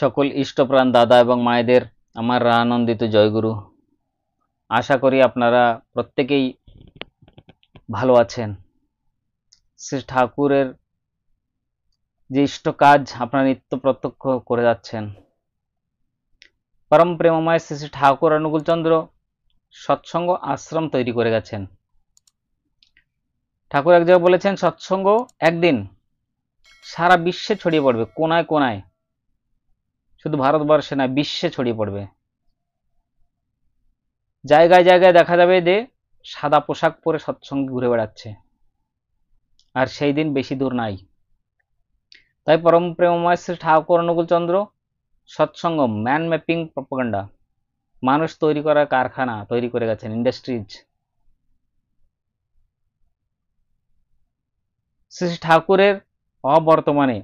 সকল ইষ্টপ্রাণ দাদা এবং মায়েদের আমার আনন্দিত জয়গুরু আশা করি আপনারা প্রত্যেকেই ভালো আছেন শ্রী ঠাকুরের যে ইষ্ট কাজ আপনারা নিত্য প্রত্যক্ষ করে যাচ্ছেন পরম প্রেমময় শ্রী শ্রী ঠাকুর অনুকূলচন্দ্র সৎসঙ্গ আশ্রম তৈরি করে গেছেন ঠাকুর এক জায়গায় বলেছেন সৎসঙ্গ একদিন সারা বিশ্বে ছড়িয়ে পড়বে কোনায় কোনায় শুধু ভারতবর্ষে না বিশ্বে ছড়িয়ে পড়বে জায়গায় জায়গায় দেখা যাবে যে সাদা পোশাক পরে সৎসঙ্গে ঘুরে বেড়াচ্ছে আর সেই দিন বেশি দূর নাই তাই পরম প্রেমময় শ্রী ঠাকুর চন্দ্র সৎসঙ্গ ম্যান ম্যাপিং প্রপাগান্ডা মানুষ তৈরি করার কারখানা তৈরি করে গেছেন ইন্ডাস্ট্রিজ শ্রী ঠাকুরের অবর্তমানে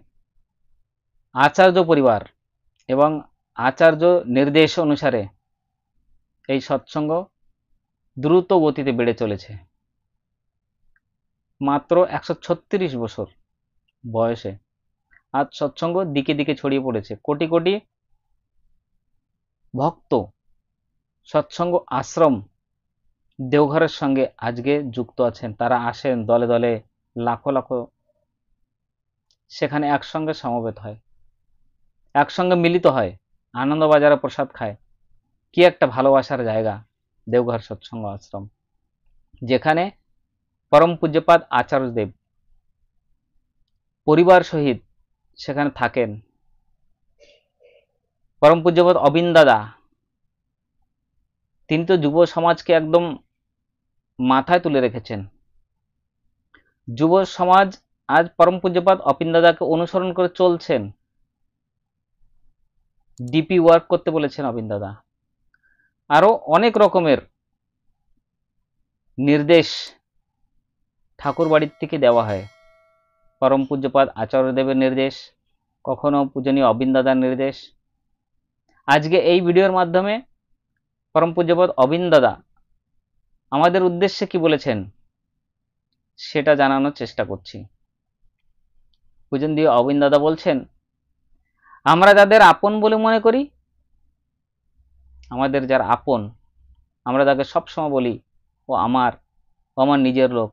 আচার্য পরিবার এবং আচার্য নির্দেশ অনুসারে এই সৎসঙ্গ দ্রুত গতিতে বেড়ে চলেছে মাত্র একশো বছর বয়সে আজ সৎসঙ্গ দিকে দিকে ছড়িয়ে পড়েছে কোটি কোটি ভক্ত সৎসঙ্গ আশ্রম দেওঘরের সঙ্গে আজকে যুক্ত আছেন তারা আসেন দলে দলে লাখো লাখো সেখানে একসঙ্গে সমবেত হয় একসঙ্গে মিলিত হয় আনন্দবাজারে প্রসাদ খায় কি একটা ভালোবাসার জায়গা দেওঘর সৎসঙ্গ আশ্রম যেখানে পরম পূজ্যপাদ আচার্যদেব পরিবার সহিত সেখানে থাকেন পরম পূজ্যপাদ অবিন দাদা তিনি তো যুব সমাজকে একদম মাথায় তুলে রেখেছেন যুব সমাজ আজ পরম পূজ্যপাদ অপিন দাদাকে অনুসরণ করে চলছেন ডিপি ওয়ার্ক করতে বলেছেন অবিন দাদা আরও অনেক রকমের নির্দেশ ঠাকুর বাড়ির থেকে দেওয়া হয় পরম পূজ্যপাদ দেবের নির্দেশ কখনো পূজনীয় অবিন দাদার নির্দেশ আজকে এই ভিডিওর মাধ্যমে পরম পূজ্যপদ অবিন দাদা আমাদের উদ্দেশ্যে কি বলেছেন সেটা জানানোর চেষ্টা করছি দিয়ে অবিন দাদা বলছেন আমরা যাদের আপন বলে মনে করি আমাদের যার আপন আমরা তাকে সবসময় বলি ও আমার ও আমার নিজের লোক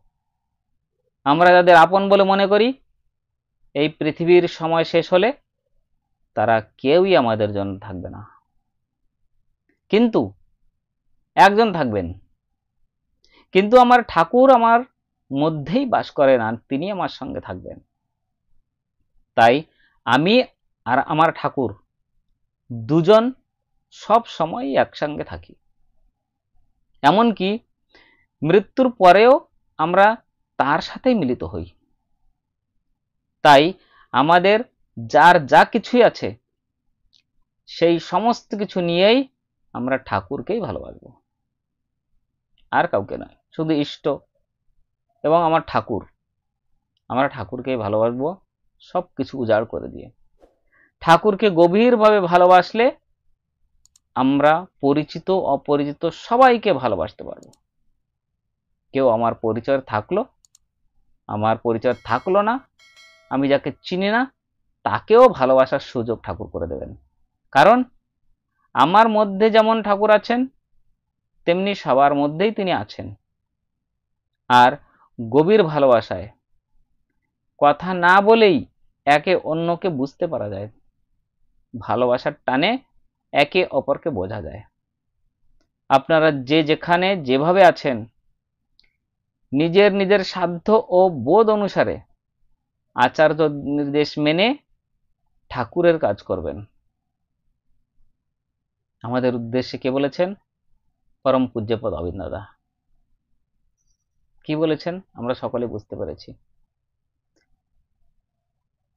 আমরা যাদের আপন বলে মনে করি এই পৃথিবীর সময় শেষ হলে তারা কেউই আমাদের জন্য থাকবে না কিন্তু একজন থাকবেন কিন্তু আমার ঠাকুর আমার মধ্যেই বাস করেন আর তিনি আমার সঙ্গে থাকবেন তাই আমি আর আমার ঠাকুর দুজন সব সময় একসঙ্গে থাকি এমনকি মৃত্যুর পরেও আমরা তার সাথেই মিলিত হই তাই আমাদের যার যা কিছুই আছে সেই সমস্ত কিছু নিয়েই আমরা ঠাকুরকেই ভালোবাসব আর কাউকে নয় শুধু ইষ্ট এবং আমার ঠাকুর আমরা ঠাকুরকেই ভালোবাসব সব কিছু উজাড় করে দিয়ে ঠাকুরকে গভীরভাবে ভালোবাসলে আমরা পরিচিত অপরিচিত সবাইকে ভালোবাসতে পারব কেউ আমার পরিচয় থাকলো আমার পরিচয় থাকলো না আমি যাকে চিনি না তাকেও ভালোবাসার সুযোগ ঠাকুর করে দেবেন কারণ আমার মধ্যে যেমন ঠাকুর আছেন তেমনি সবার মধ্যেই তিনি আছেন আর গভীর ভালোবাসায় কথা না বলেই একে অন্যকে বুঝতে পারা যায় ভালোবাসার টানে একে অপরকে বোঝা যায় আপনারা যে যেখানে যেভাবে আছেন নিজের নিজের সাধ্য ও বোধ অনুসারে আচার্য নির্দেশ মেনে ঠাকুরের কাজ করবেন আমাদের উদ্দেশ্যে কে বলেছেন পরম পূজ্যপদ অবিন্দাদা কি বলেছেন আমরা সকলে বুঝতে পেরেছি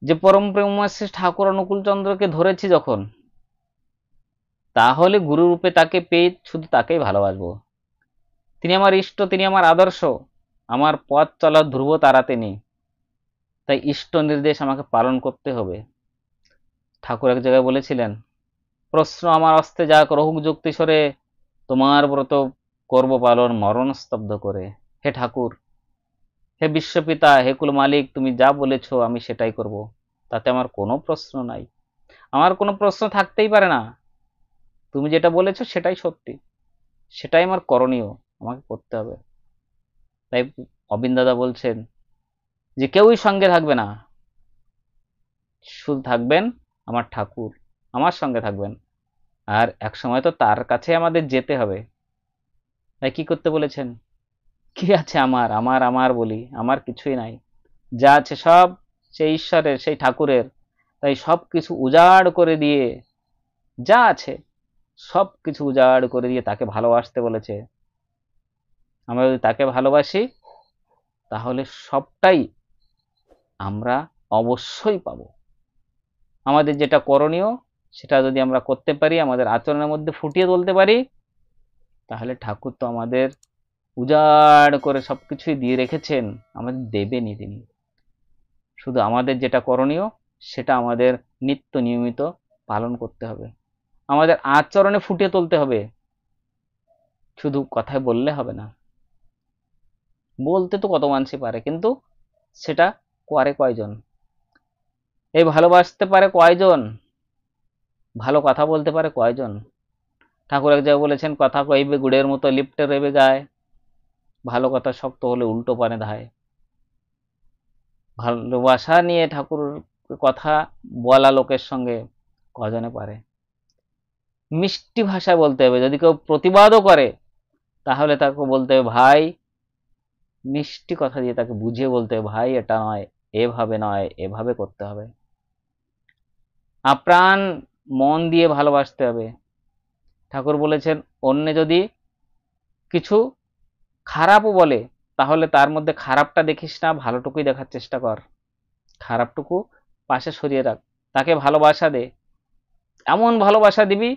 যে পরম প্রেমশ্রী ঠাকুর অনুকূল চন্দ্রকে ধরেছি যখন তাহলে গুরুরূপে তাকে পেয়ে শুধু তাকেই ভালোবাসবো তিনি আমার ইষ্ট তিনি আমার আদর্শ আমার পথ চলার ধ্রুব তারা তিনি তাই ইষ্ট নির্দেশ আমাকে পালন করতে হবে ঠাকুর এক জায়গায় বলেছিলেন প্রশ্ন আমার অস্তে যাক রহুক যুক্তিস্বরে তোমার ব্রত করব পালন মরণস্তব্ধ করে হে ঠাকুর হে বিশ্বপিতা হে কুল মালিক তুমি যা বলেছ আমি সেটাই করব তাতে আমার কোনো প্রশ্ন নাই আমার কোনো প্রশ্ন থাকতেই পারে না তুমি যেটা বলেছ সেটাই সত্যি সেটাই আমার করণীয় আমাকে করতে হবে তাই অবিন দাদা বলছেন যে কেউই সঙ্গে থাকবে না শুধু থাকবেন আমার ঠাকুর আমার সঙ্গে থাকবেন আর এক সময় তো তার কাছে আমাদের যেতে হবে তাই কি করতে বলেছেন কি আছে আমার আমার আমার বলি আমার কিছুই নাই যা আছে সব সেই ঈশ্বরের সেই ঠাকুরের তাই সব কিছু উজাড় করে দিয়ে যা আছে সব কিছু উজাড় করে দিয়ে তাকে ভালোবাসতে বলেছে আমরা যদি তাকে ভালোবাসি তাহলে সবটাই আমরা অবশ্যই পাব আমাদের যেটা করণীয় সেটা যদি আমরা করতে পারি আমাদের আচরণের মধ্যে ফুটিয়ে তুলতে পারি তাহলে ঠাকুর তো আমাদের উজাড় করে সব কিছুই দিয়ে রেখেছেন আমাদের দেবেনি তিনি শুধু আমাদের যেটা করণীয় সেটা আমাদের নিত্য নিয়মিত পালন করতে হবে আমাদের আচরণে ফুটিয়ে তুলতে হবে শুধু কথায় বললে হবে না বলতে তো কত মানুষই পারে কিন্তু সেটা করে কয়জন এই ভালোবাসতে পারে কয়জন ভালো কথা বলতে পারে কয়জন ঠাকুর এক জায়গায় বলেছেন কথা কইবে গুড়ের মতো লিপ্টে রেবে গায় ভালো কথা শক্ত হলে উল্টো পানে ধায় ভালোবাসা নিয়ে ঠাকুর কথা বলা লোকের সঙ্গে কজনে পারে মিষ্টি ভাষা বলতে হবে যদি কেউ প্রতিবাদও করে তাহলে তাকে বলতে হবে ভাই মিষ্টি কথা দিয়ে তাকে বুঝিয়ে বলতে হবে ভাই এটা নয় এভাবে নয় এভাবে করতে হবে আপ্রাণ মন দিয়ে ভালোবাসতে হবে ঠাকুর বলেছেন অন্যে যদি কিছু খারাপও বলে তাহলে তার মধ্যে খারাপটা দেখিস না ভালোটুকুই দেখার চেষ্টা কর খারাপটুকু পাশে সরিয়ে রাখ তাকে ভালোবাসা দে এমন ভালোবাসা দিবি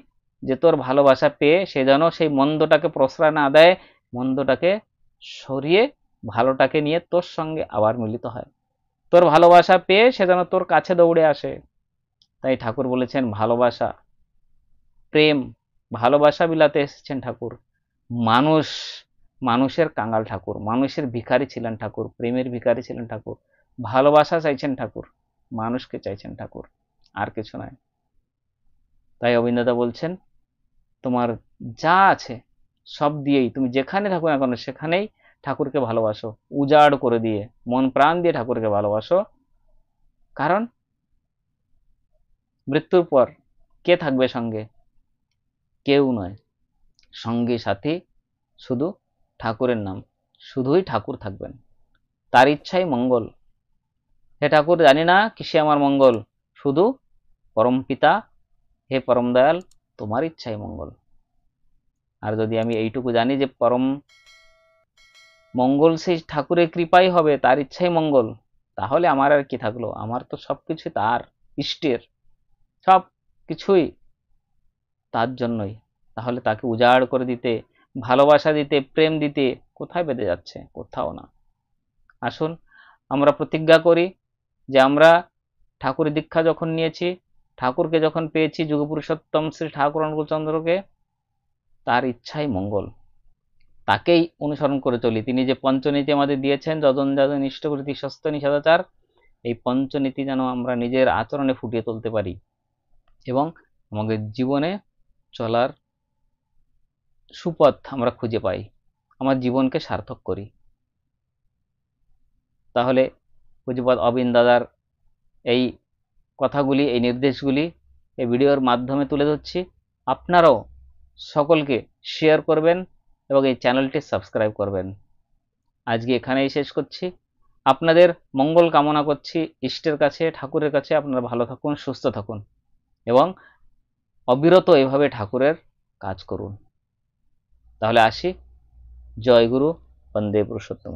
যে তোর ভালোবাসা পেয়ে সে যেন সেই মন্দটাকে প্রশ্রয় না দেয় মন্দটাকে সরিয়ে ভালোটাকে নিয়ে তোর সঙ্গে আবার মিলিত হয় তোর ভালোবাসা পেয়ে সে যেন তোর কাছে দৌড়ে আসে তাই ঠাকুর বলেছেন ভালোবাসা প্রেম ভালোবাসা বিলাতে এসেছেন ঠাকুর মানুষ মানুষের কাঙ্গাল ঠাকুর মানুষের ভিখারি ছিলেন ঠাকুর প্রেমের ভিখারি ছিলেন ঠাকুর ভালোবাসা চাইছেন ঠাকুর মানুষকে চাইছেন ঠাকুর আর কিছু নয় তাই অবিন্দাদা বলছেন তোমার যা আছে সব দিয়েই তুমি যেখানে থাকো না কেন সেখানেই ঠাকুরকে ভালোবাসো উজাড় করে দিয়ে মন প্রাণ দিয়ে ঠাকুরকে ভালোবাসো কারণ মৃত্যুর পর কে থাকবে সঙ্গে কেউ নয় সঙ্গী সাথী শুধু ঠাকুরের নাম শুধুই ঠাকুর থাকবেন তার ইচ্ছাই মঙ্গল হে ঠাকুর জানি না কিসে আমার মঙ্গল শুধু পরম পিতা হে পরম দয়াল তোমার ইচ্ছাই মঙ্গল আর যদি আমি এইটুকু জানি যে পরম মঙ্গল সেই ঠাকুরের কৃপাই হবে তার ইচ্ছাই মঙ্গল তাহলে আমার আর কি থাকলো আমার তো সব কিছু তার ইষ্টের সব কিছুই তার জন্যই তাহলে তাকে উজাড় করে দিতে ভালোবাসা দিতে প্রেম দিতে কোথায় বেঁধে যাচ্ছে কোথাও না আসুন আমরা প্রতিজ্ঞা করি যে আমরা ঠাকুর দীক্ষা যখন নিয়েছি ঠাকুরকে যখন পেয়েছি যুগপুরুষোত্তম শ্রী ঠাকুর অনুকূলচন্দ্রকে তার ইচ্ছাই মঙ্গল তাকেই অনুসরণ করে চলি তিনি যে পঞ্চনীতি আমাদের দিয়েছেন যজন যজন ইষ্টকৃতি স্বস্থ নিষেধাচার এই পঞ্চনীতি যেন আমরা নিজের আচরণে ফুটিয়ে তুলতে পারি এবং আমাদের জীবনে চলার সুপথ আমরা খুঁজে পাই আমার জীবনকে সার্থক করি তাহলে পুঁজিপদ অবিন দাদার এই কথাগুলি এই নির্দেশগুলি এই ভিডিওর মাধ্যমে তুলে ধরছি আপনারাও সকলকে শেয়ার করবেন এবং এই চ্যানেলটি সাবস্ক্রাইব করবেন আজকে এখানেই শেষ করছি আপনাদের মঙ্গল কামনা করছি ইষ্টের কাছে ঠাকুরের কাছে আপনারা ভালো থাকুন সুস্থ থাকুন এবং অবিরত এভাবে ঠাকুরের কাজ করুন তাহলে আসি জয়গুরু বন্দে পুরুষোত্তম